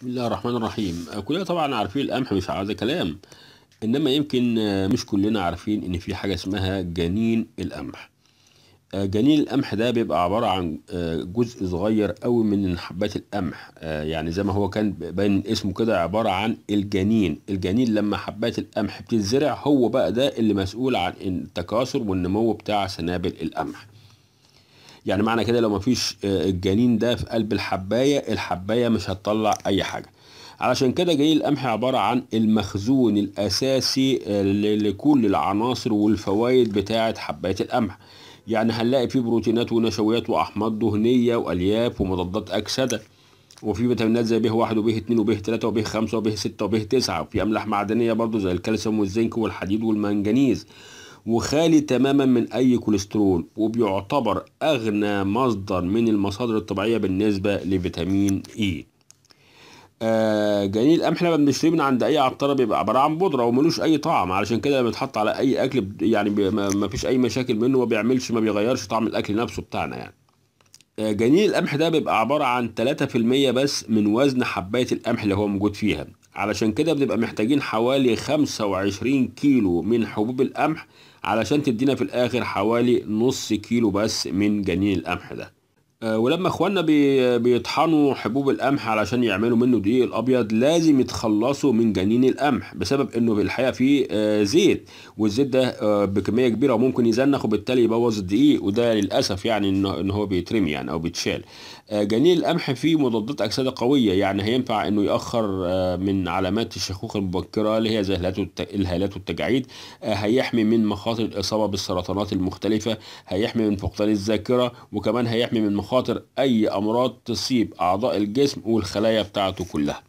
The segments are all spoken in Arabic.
بسم الله الرحمن الرحيم آه، كلنا طبعا عارفين القمح مش عاوز كلام انما يمكن آه، مش كلنا عارفين ان في حاجة اسمها جنين القمح آه، جنين القمح ده بيبقى عبارة عن جزء صغير قوي من حبات القمح يعني زي ما هو كان باين اسمه كده عبارة عن الجنين الجنين لما حبات القمح بتتزرع هو بقى ده اللي مسؤول عن التكاثر والنمو بتاع سنابل القمح يعني معنى كده لو مفيش آه، الجنين ده في قلب الحباية الحباية مش هتطلع أي حاجة علشان كده جنين القمح عبارة عن المخزون الأساسي آه، لكل العناصر والفوائد بتاعة حباية القمح يعني هنلاقي فيه بروتينات ونشويات وأحماض دهنية وألياف ومضادات أكسدة وفي فيتامينات زي ب1 وب2 وب3 وب5 وب6 وب9 وفي أملاح معدنية برضو زي الكالسيوم والزنك والحديد والمنجنيز وخالي تماما من أي كوليسترول وبيعتبر أغنى مصدر من المصادر الطبيعية بالنسبة لفيتامين إي آه جنين القمح لما بنشتريه من عند اي عطاره بيبقى عباره عن بودره وملوش اي طعم علشان كده لما بيتحط على اي اكل يعني ما فيش اي مشاكل منه ما بيعملش ما بيغيرش طعم الاكل نفسه بتاعنا يعني آه جنين القمح ده بيبقى عباره عن 3% بس من وزن حبايه القمح اللي هو موجود فيها علشان كده بنبقى محتاجين حوالي 25 كيلو من حبوب القمح علشان تدينا في الاخر حوالي نص كيلو بس من جنين القمح ده آه، ولما اخواننا بيطحنوا حبوب القمح علشان يعملوا منه دقيق الابيض لازم يتخلصوا من جنين القمح بسبب انه في الحقيقه فيه آه، زيت والزيت ده آه، بكميه كبيره وممكن يزنخ وبالتالي يبوظ الدقيق وده للاسف يعني ان هو بيترمي يعني او بيتشال جنين القمح فيه مضادات اكسده قويه يعني هينفع انه ياخر من علامات الشيخوخه المبكره اللي هي زي الهالات والتجاعيد هيحمي من مخاطر الاصابه بالسرطانات المختلفه هيحمي من فقدان الذاكره وكمان هيحمي من خاطر أي أمراض تصيب أعضاء الجسم والخلايا بتاعته كلها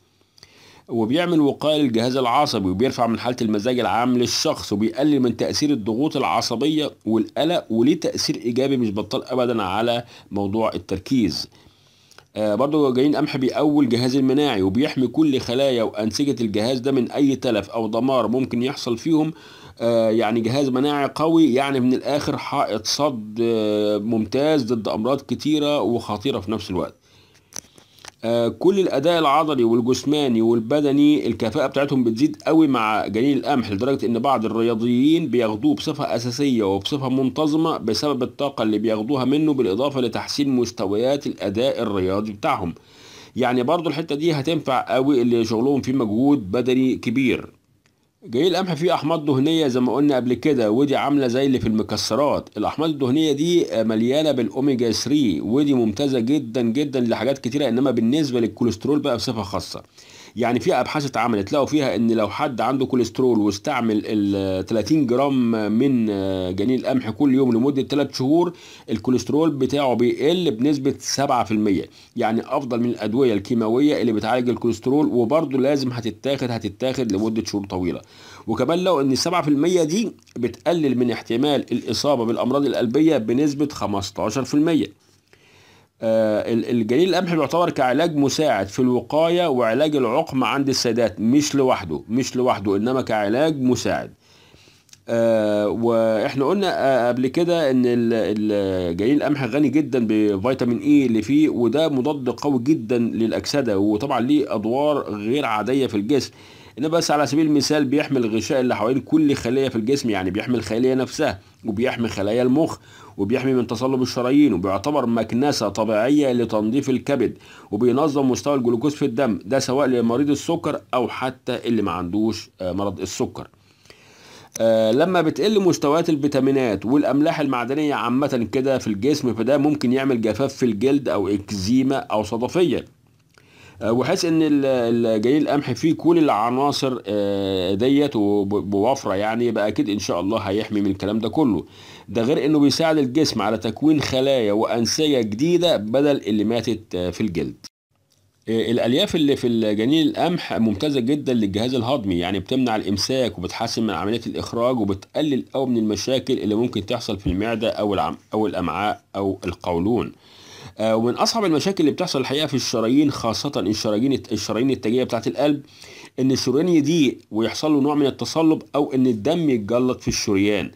وبيعمل وقاية للجهاز العصبي وبيرفع من حالة المزاج العام للشخص وبيقلل من تأثير الضغوط العصبية والقلق وليه تأثير إيجابي مش بطال أبدا على موضوع التركيز آه برضه جايين قمح بيقوي الجهاز المناعي وبيحمي كل خلايا وأنسجة الجهاز ده من أي تلف أو دمار ممكن يحصل فيهم آه، يعني جهاز مناعي قوي يعني من الآخر حائط صد آه، ممتاز ضد أمراض كتيرة وخطيرة في نفس الوقت آه، كل الأداء العضلي والجسماني والبدني الكفاءة بتاعتهم بتزيد قوي مع جنين القمح لدرجة إن بعض الرياضيين بياخدوه بصفة أساسية وبصفة منتظمة بسبب الطاقة اللي بياخدوها منه بالإضافة لتحسين مستويات الأداء الرياضي بتاعهم يعني برضو الحتة دي هتنفع قوي اللي شغلهم فيه مجهود بدني كبير جاي القمح فيه احماض دهنيه زي ما قلنا قبل كده ودي عامله زي اللي في المكسرات الاحماض الدهنيه دي آه، مليانه بالاوميجا 3 ودي ممتازه جدا جدا لحاجات كتيره انما بالنسبه للكوليسترول بقى بصفه خاصه يعني في ابحاث اتعملت لقوا فيها ان لو حد عنده كوليسترول واستعمل ال 30 جرام من جنين القمح كل يوم لمده 3 شهور الكوليسترول بتاعه بيقل بنسبه 7% يعني افضل من الادويه الكيماويه اللي بتعالج الكوليسترول وبرده لازم هتتاخد هتتاخد لمده شهور طويله وكمان لو ان 7% دي بتقلل من احتمال الاصابه بالامراض القلبيه بنسبه 15% آه، الجليل القمح بيعتبر كعلاج مساعد في الوقاية وعلاج العقم عند السادات مش لوحده مش لوحده إنما كعلاج مساعد آه واحنا قلنا آه قبل كده ان الجليل القمح غني جدا بفيتامين اي e اللي فيه وده مضاد قوي جدا للاكسده وطبعا ليه ادوار غير عاديه في الجسم إن بس على سبيل المثال بيحمي الغشاء اللي حوالين كل خلية في الجسم يعني بيحمي الخلية نفسها وبيحمي خلايا المخ وبيحمي من تصلب الشرايين وبيعتبر مكنسة طبيعية لتنظيف الكبد وبينظم مستوى الجلوكوز في الدم ده سواء لمريض السكر أو حتى اللي ما عندوش آه، مرض السكر آه لما بتقل مستويات الفيتامينات والاملاح المعدنيه عامه كده في الجسم فده ممكن يعمل جفاف في الجلد او اكزيما او صدفيه آه، وحيث ان الجليل القمح فيه كل العناصر آه، ديت بوفره يعني يبقى اكيد ان شاء الله هيحمي من الكلام ده كله ده غير انه بيساعد الجسم على تكوين خلايا وانسيه جديده بدل اللي ماتت آه، في الجلد الالياف اللي في الجنين القمح ممتازه جدا للجهاز الهضمي يعني بتمنع الامساك وبتحسن من عمليه الاخراج وبتقلل او من المشاكل اللي ممكن تحصل في المعده او العم او الامعاء او القولون آه، ومن اصعب المشاكل اللي بتحصل الحقيقه في الشرايين خاصه الشرايين الشرايين التاجيه بتاعه القلب ان الشريان يضيق ويحصل له نوع من التصلب او ان الدم يتجلط في الشريان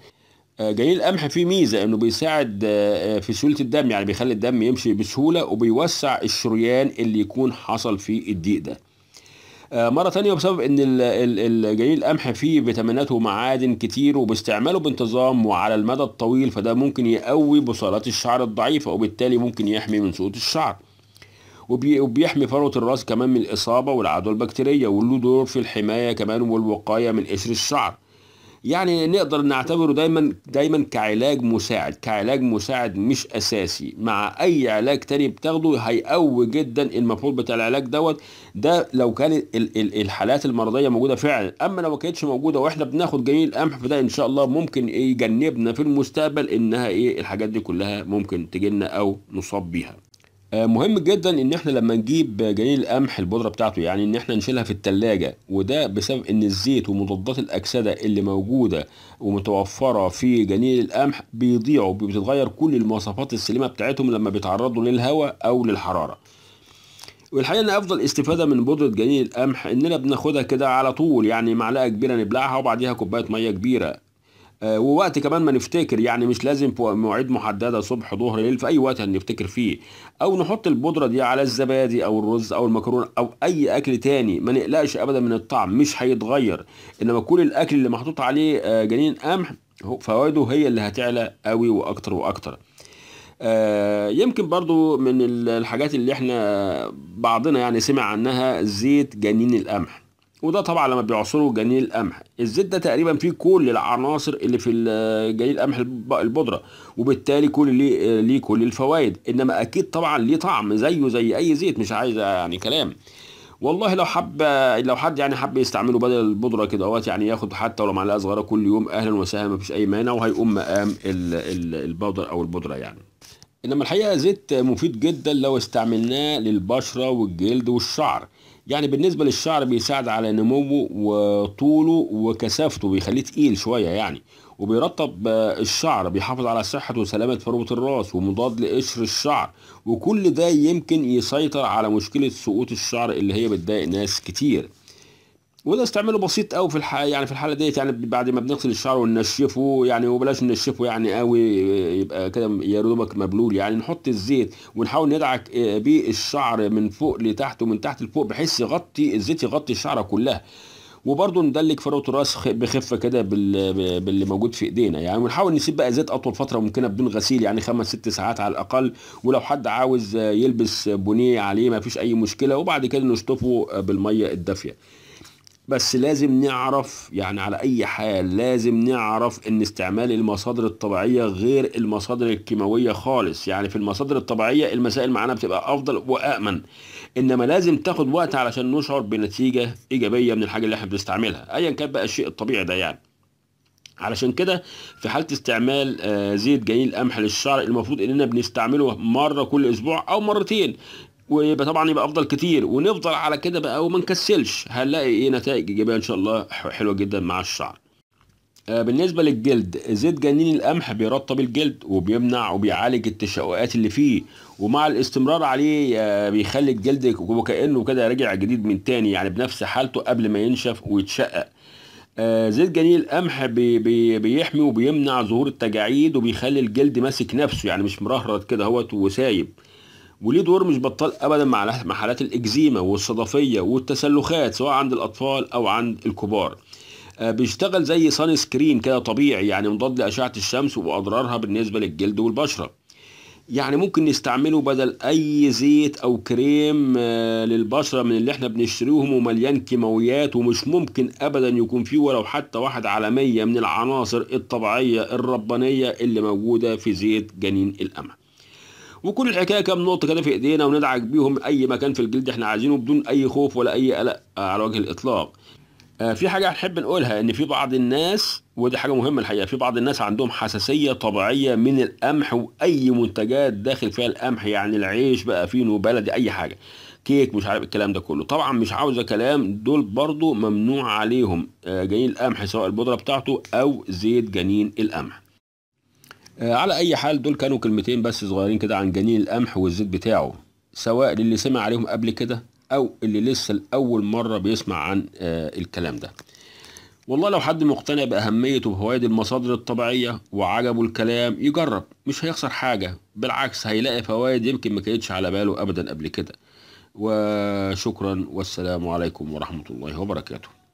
آه، جليل القمح فيه ميزه انه بيساعد آه، في سهوله الدم يعني بيخلي الدم يمشي بسهوله وبيوسع الشريان اللي يكون حصل فيه الضيق ده آه، مرة تانية بسبب إن الجليد القمح فيه فيتامينات ومعادن كتير وباستعماله بانتظام وعلى المدى الطويل فده ممكن يقوي بصيلات الشعر الضعيفة وبالتالي ممكن يحمي من سقوط الشعر وبيحمي فروة الراس كمان من الإصابة والعدوى البكتيرية وله دور في الحماية كمان والوقاية من قشر الشعر يعني نقدر نعتبره دايما دايما كعلاج مساعد كعلاج مساعد مش اساسي مع اي علاج تاني بتاخده هيقوي جدا المفعول بتاع العلاج دوت ده لو كانت الحالات المرضيه موجوده فعلا اما لو ما كانتش موجوده واحنا بناخد جميل القمح فده ان شاء الله ممكن يجنبنا في المستقبل انها ايه الحاجات دي كلها ممكن لنا او نصاب بيها آه، مهم جدا ان احنا لما نجيب جليل القمح البودره بتاعته يعني ان احنا نشيلها في التلاجة وده بسبب ان الزيت ومضادات الاكسده اللي موجوده ومتوفره في جليل القمح بيضيعوا بتتغير كل المواصفات السليمه بتاعتهم لما بيتعرضوا للهواء او للحراره والحقيقه ان افضل استفاده من بودره جليل القمح اننا بناخدها كده على طول يعني معلقه كبيره نبلعها وبعديها كوبايه ميه كبيره آه، ووقت كمان ما نفتكر يعني مش لازم مواعيد محدده صبح ظهر ليل في اي وقت هنفتكر فيه او نحط البودره دي على الزبادي او الرز او المكرونه او اي اكل تاني ما نقلقش ابدا من الطعم مش هيتغير انما كل الاكل اللي محطوط عليه آه، جنين قمح فوائده هي اللي هتعلى قوي واكتر واكتر آه، يمكن برضو من الحاجات اللي احنا بعضنا يعني سمع عنها زيت جنين القمح وده طبعا لما بيعصروا جنين القمح الزيت ده تقريبا فيه كل العناصر اللي في جنين القمح البودره وبالتالي كل ليه, ليه كل الفوائد انما اكيد طبعا ليه طعم زيه زي اي زيت مش عايز يعني كلام والله لو حب لو حد يعني حب يستعمله بدل البودره كده اهوت يعني ياخد حتى ولو معلقه صغيره كل يوم اهلا وسهلا مفيش اي مانع وهيقوم مقام البودر او البودره يعني انما الحقيقه زيت مفيد جدا لو استعملناه للبشره والجلد والشعر يعني بالنسبة للشعر بيساعد على نموه وطوله وكثافته بيخليه تقيل شوية يعني وبيرطب آه، الشعر بيحافظ على صحه وسلامة فروة الراس ومضاد لقشر الشعر وكل ده يمكن يسيطر على مشكلة سقوط الشعر اللي هي بتضايق ناس كتير وده استعمله بسيط قوي في الح... يعني في الحاله ديت يعني بعد ما بنغسل الشعر وننشفه يعني وبلاش ننشفه يعني قوي يبقى كده يا دوبك مبلول يعني نحط الزيت ونحاول ندعك آه، بيه الشعر من فوق لتحت ومن تحت لفوق بحيث يغطي الزيت يغطي الشعره كلها وبرضه ندلك فروه الراس بخفه كده باللي موجود في ايدينا يعني ونحاول نسيب بقى زيت اطول فتره ممكنه بدون غسيل يعني خمس ست ساعات على الاقل ولو حد عاوز آه، يلبس بونيه عليه ما فيش اي مشكله وبعد كده نشطفه بالميه الدافيه بس لازم نعرف يعني على أي حال لازم نعرف إن استعمال المصادر الطبيعية غير المصادر الكيماوية خالص يعني في المصادر الطبيعية المسائل معانا بتبقى أفضل وأأمن إنما لازم تاخد وقت علشان نشعر بنتيجة إيجابية من الحاجة اللي إحنا بنستعملها أيا كان بقى الشيء الطبيعي ده يعني علشان كده في حالة استعمال آه، زيت جنين القمح للشعر المفروض اننا بنستعمله مرة كل اسبوع او مرتين ويبقى طبعا يبقى افضل كتير ونفضل على كده بقى وما نكسلش هنلاقي ايه نتائج ايجابيه ان شاء الله حلوه جدا مع الشعر آه، بالنسبه للجلد زيت جنين القمح بيرطب الجلد وبيمنع وبيعالج التشققات اللي فيه ومع الاستمرار عليه آه، بيخلي الجلد وكانه كده رجع جديد من تاني يعني بنفس حالته قبل ما ينشف ويتشقق آه، زيت جنين القمح بي بي بيحمي وبيمنع ظهور التجاعيد وبيخلي الجلد ماسك نفسه يعني مش مرهرد كده اهوت وسايب وليه دور مش بطال ابدا مع حالات الاكزيما والصدفيه والتسلخات سواء عند الاطفال او عند الكبار آه، بيشتغل زي سان سكرين كده طبيعي يعني مضاد لاشعه الشمس واضرارها بالنسبه للجلد والبشره يعني ممكن نستعمله بدل اي زيت او كريم آه، للبشره من اللي احنا بنشتريهم ومليان كيماويات ومش ممكن ابدا يكون فيه ولو حتى واحد على مية من العناصر الطبيعيه الربانيه اللي موجوده في زيت جنين القمح وكل الحكايه كام نقطه كده في ايدينا وندعك بيهم اي مكان في الجلد احنا عايزينه بدون اي خوف ولا اي قلق آه، على وجه الاطلاق آه في حاجه هنحب نقولها ان في بعض الناس ودي حاجه مهمه الحقيقه في بعض الناس عندهم حساسيه طبيعيه من القمح واي منتجات داخل فيها القمح يعني العيش بقى فينو بلدي اي حاجه كيك مش عارف الكلام ده كله طبعا مش عاوزه كلام دول برضو ممنوع عليهم آه جنين القمح سواء البودره بتاعته او زيت جنين القمح آه، على أي حال دول كانوا كلمتين بس صغيرين كده عن جنين القمح والزيت بتاعه سواء للي سمع عليهم قبل كده أو اللي لسه لأول مرة بيسمع عن آه، الكلام ده والله لو حد مقتنع بأهمية وفوائد المصادر الطبيعية وعجبه الكلام يجرب مش هيخسر حاجة بالعكس هيلاقي فوائد يمكن ما كانتش على باله أبدا قبل كده وشكرا والسلام عليكم ورحمة الله وبركاته